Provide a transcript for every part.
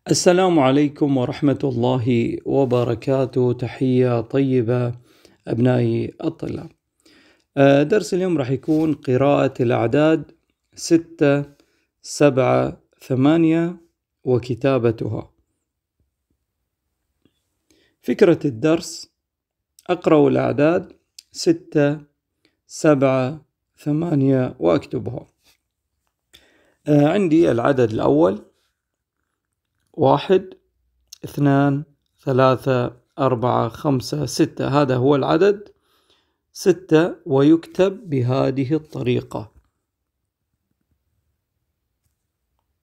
السلام عليكم ورحمة الله وبركاته تحية طيبة أبنائي الطلاب آه، درس اليوم راح يكون قراءة الأعداد ستة سبعة ثمانية وكتابتها فكرة الدرس أقرأ الأعداد ستة سبعة ثمانية وأكتبها آه، عندي العدد الأول واحد اثنان ثلاثة أربعة خمسة ستة هذا هو العدد ستة ويكتب بهذه الطريقة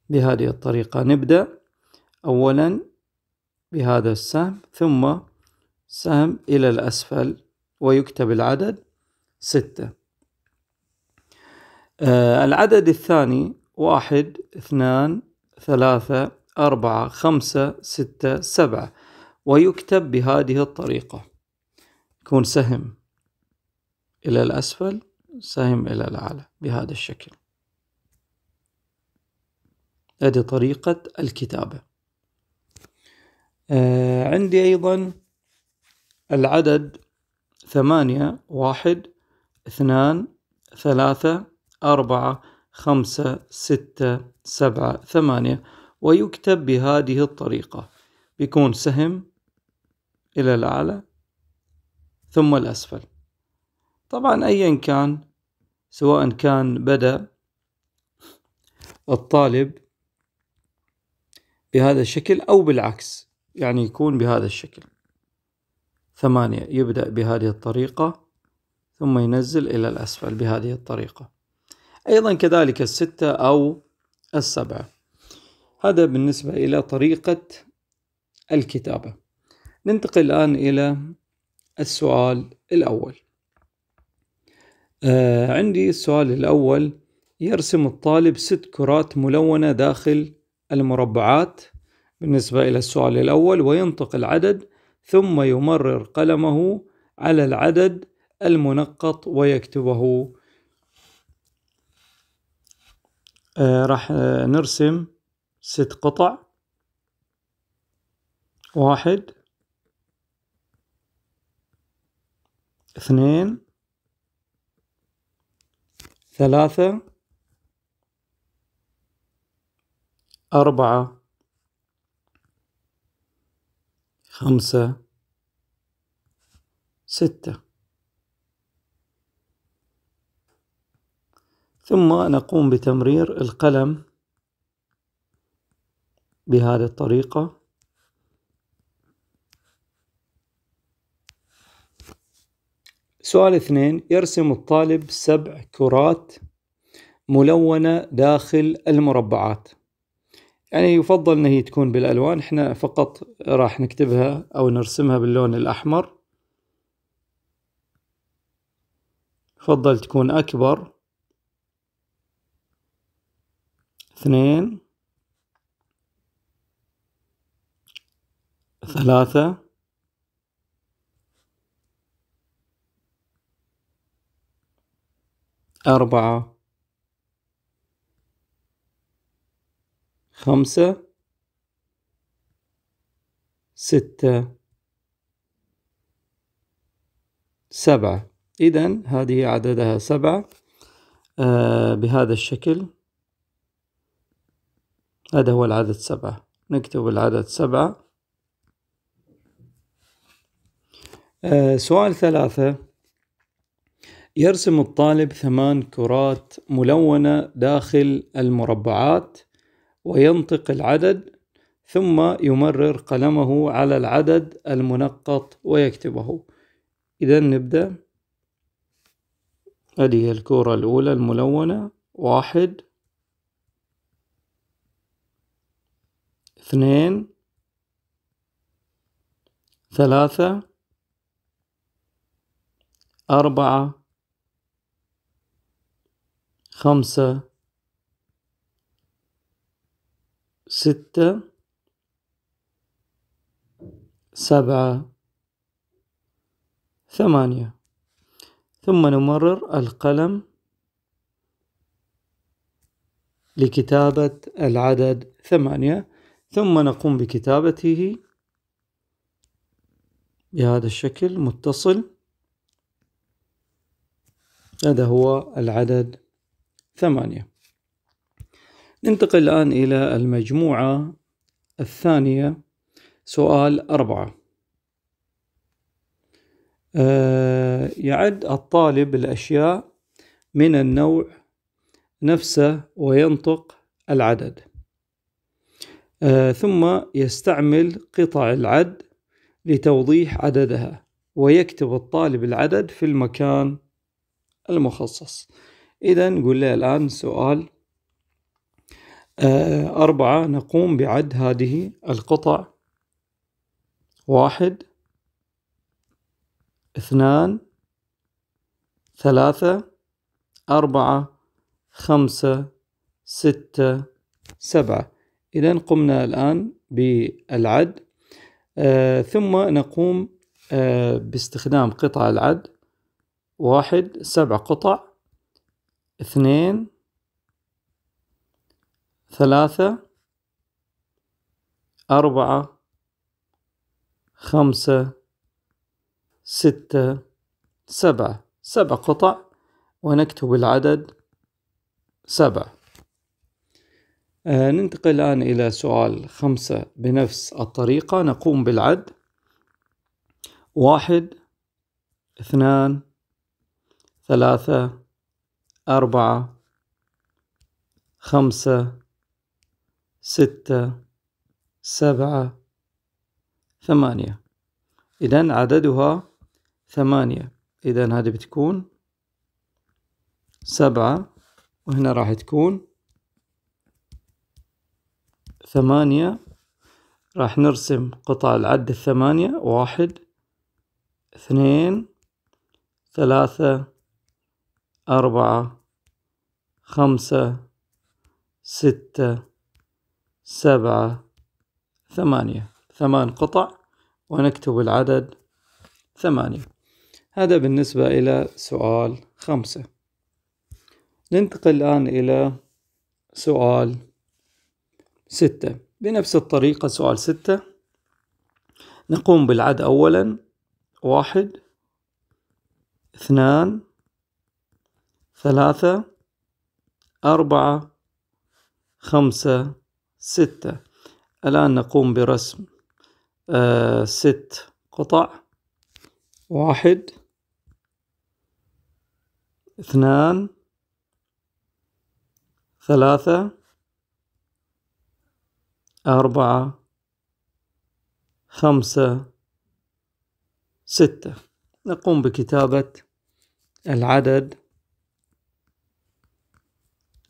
بهذه الطريقة نبدأ أولا بهذا السهم ثم سهم إلى الأسفل ويكتب العدد ستة آه العدد الثاني واحد اثنان ثلاثة أربعة خمسة ستة سبعة ويكتب بهذه الطريقة يكون سهم إلى الأسفل سهم إلى الأعلى بهذا الشكل هذه طريقة الكتابة آه عندي أيضا العدد ثمانية واحد اثنان ثلاثة أربعة خمسة ستة سبعة ثمانية ويكتب بهذه الطريقة بيكون سهم إلى الأعلى ثم الأسفل طبعا أيا كان سواء كان بدأ الطالب بهذا الشكل أو بالعكس يعني يكون بهذا الشكل ثمانية يبدأ بهذه الطريقة ثم ينزل إلى الأسفل بهذه الطريقة أيضا كذلك الستة أو السبعة هذا بالنسبة إلى طريقة الكتابة ننتقل الآن إلى السؤال الأول آه عندي السؤال الأول يرسم الطالب ست كرات ملونة داخل المربعات بالنسبة إلى السؤال الأول وينطق العدد ثم يمرر قلمه على العدد المنقط ويكتبه آه راح آه نرسم ست قطع واحد اثنين ثلاثة أربعة خمسة ستة ثم نقوم بتمرير القلم بهذه الطريقة سؤال اثنين يرسم الطالب سبع كرات ملونة داخل المربعات يعني يفضل أن هي تكون بالألوان احنا فقط راح نكتبها أو نرسمها باللون الأحمر يفضل تكون أكبر اثنين ثلاثة أربعة خمسة ستة سبعة إذا هذه عددها سبعة آه بهذا الشكل هذا هو العدد سبعة نكتب العدد سبعة آه، سؤال ثلاثة يرسم الطالب ثمان كرات ملونة داخل المربعات وينطق العدد ثم يمرر قلمه على العدد المنقط ويكتبه إذا نبدأ هذه هي الكرة الأولى الملونة واحد اثنين ثلاثة أربعة خمسة ستة سبعة ثمانية ثم نمرر القلم لكتابة العدد ثمانية ثم نقوم بكتابته بهذا الشكل متصل هذا هو العدد ثمانية ننتقل الآن إلى المجموعة الثانية سؤال أربعة أه يعد الطالب الأشياء من النوع نفسه وينطق العدد أه ثم يستعمل قطع العد لتوضيح عددها ويكتب الطالب العدد في المكان المخصص إذا نقول له الآن سؤال آه، أربعة نقوم بعد هذه القطع واحد اثنان ثلاثة أربعة خمسة ستة سبعة إذا قمنا الآن بالعد آه ثم نقوم آه باستخدام قطع العد واحد سبع قطع اثنين ثلاثة أربعة خمسة ستة سبعة سبع قطع ونكتب العدد سبع آه ننتقل الآن إلى سؤال خمسة بنفس الطريقة نقوم بالعد واحد اثنان ثلاثة أربعة خمسة ستة سبعة ثمانية إذا عددها ثمانية إذا هذه بتكون سبعة وهنا راح تكون ثمانية راح نرسم قطع العد الثمانية واحد اثنين ثلاثة أربعة خمسة ستة سبعة ثمانية ثمان قطع ونكتب العدد ثمانية هذا بالنسبة إلى سؤال خمسة ننتقل الآن إلى سؤال ستة بنفس الطريقة سؤال ستة نقوم بالعد أولا واحد اثنان ثلاثة أربعة خمسة ستة الآن نقوم برسم آه ست قطع واحد اثنان ثلاثة أربعة خمسة ستة نقوم بكتابة العدد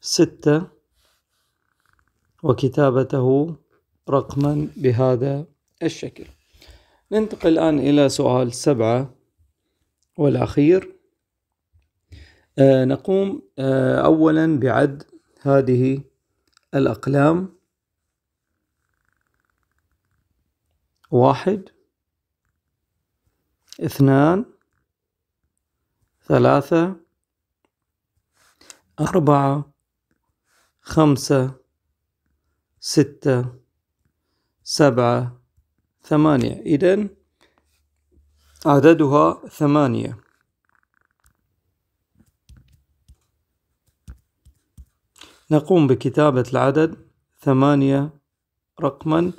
ستة وكتابته رقما بهذا الشكل ننتقل الآن إلى سؤال سبعة والأخير آه نقوم آه أولا بعد هذه الأقلام واحد اثنان ثلاثة أربعة خمسة ستة سبعة ثمانية إذن عددها ثمانية نقوم بكتابة العدد ثمانية رقما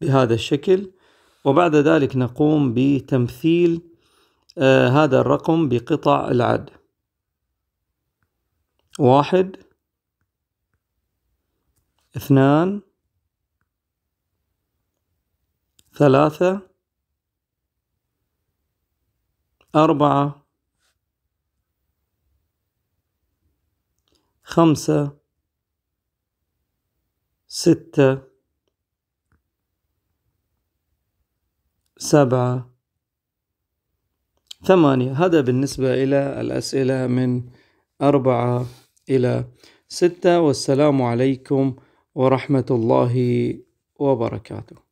بهذا الشكل وبعد ذلك نقوم بتمثيل آه هذا الرقم بقطع العد واحد اثنان ثلاثة أربعة خمسة ستة سبعة ثمانية هذا بالنسبة إلى الأسئلة من أربعة إلى ستة والسلام عليكم ورحمه الله وبركاته